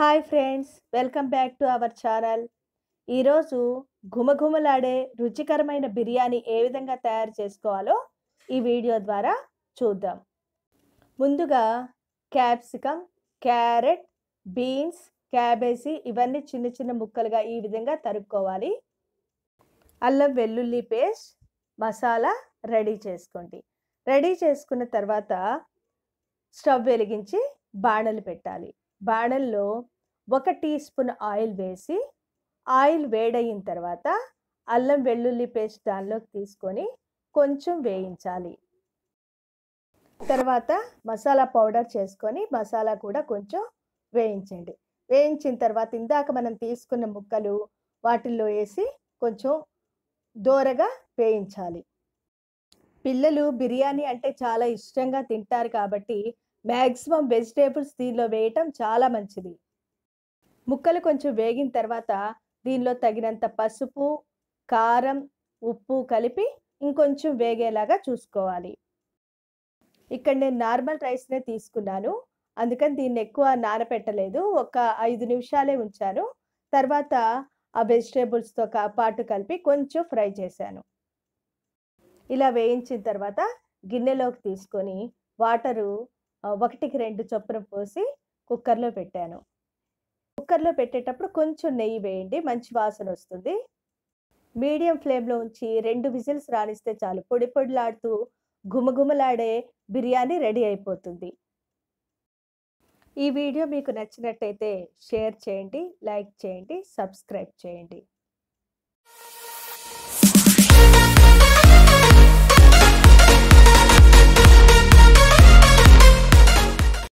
hi friends welcome back to our channel ఈరోజు ఘుమఘుమలాడే రుచికరమైన బిర్యానీ ఏ విధంగా తయారు చేసుకోవాలో ఈ వీడియో ద్వారా చూద్దాం ముందుగా క్యాప్సికమ్ క్యారెట్ బీన్స్ క్యాబేజీ ఇవన్నీ చిన్న చిన్న ముక్కలుగా ఈ విధంగా తరుక్కోవాలి అల్లం వెల్లుల్లి పేస్ట్ మసాలా రెడీ చేసుకోండి రెడీ చేసుకున్న తర్వాత స్టవ్ వెలిగించి బాణలు పెట్టాలి బాణల్లో ఒక టీ స్పూన్ ఆయిల్ వేసి ఆయిల్ వేడయిన తర్వాత అల్లం వెల్లుల్లి పేస్ట్ దానిలోకి తీసుకొని కొంచెం వేయించాలి తర్వాత మసాలా పౌడర్ చేసుకొని మసాలా కూడా కొంచెం వేయించండి వేయించిన తర్వాత ఇందాక మనం తీసుకున్న ముక్కలు వాటిల్లో వేసి కొంచెం దోరగా వేయించాలి పిల్లలు బిర్యానీ అంటే చాలా ఇష్టంగా తింటారు కాబట్టి మ్యాక్సిమం వెజిటేబుల్స్ దీనిలో వేయటం చాలా మంచిది ముక్కలు కొంచెం వేగిన తర్వాత దీనిలో తగినంత పసుపు కారం ఉప్పు కలిపి ఇంకొంచెం వేగేలాగా చూసుకోవాలి ఇక్కడ నేను నార్మల్ రైస్నే తీసుకున్నాను అందుకని దీన్ని ఎక్కువ నానపెట్టలేదు ఒక ఐదు నిమిషాలే ఉంచాను తర్వాత ఆ వెజిటేబుల్స్తో పాటు కలిపి కొంచెం ఫ్రై చేశాను ఇలా వేయించిన తర్వాత గిన్నెలోకి తీసుకొని వాటరు ఒకటికి రెండు చొప్పున పోసి కుక్కర్లో పెట్టాను కుక్కర్లో పెట్టేటప్పుడు కొంచెం నెయ్యి వేయండి మంచి వాసన వస్తుంది మీడియం ఫ్లేమ్లో ఉంచి రెండు విజిల్స్ రాణిస్తే చాలు పొడి పొడిలాడుతూ గుమగుమలాడే బిర్యానీ రెడీ అయిపోతుంది ఈ వీడియో మీకు నచ్చినట్టయితే షేర్ చేయండి లైక్ చేయండి సబ్స్క్రైబ్ చేయండి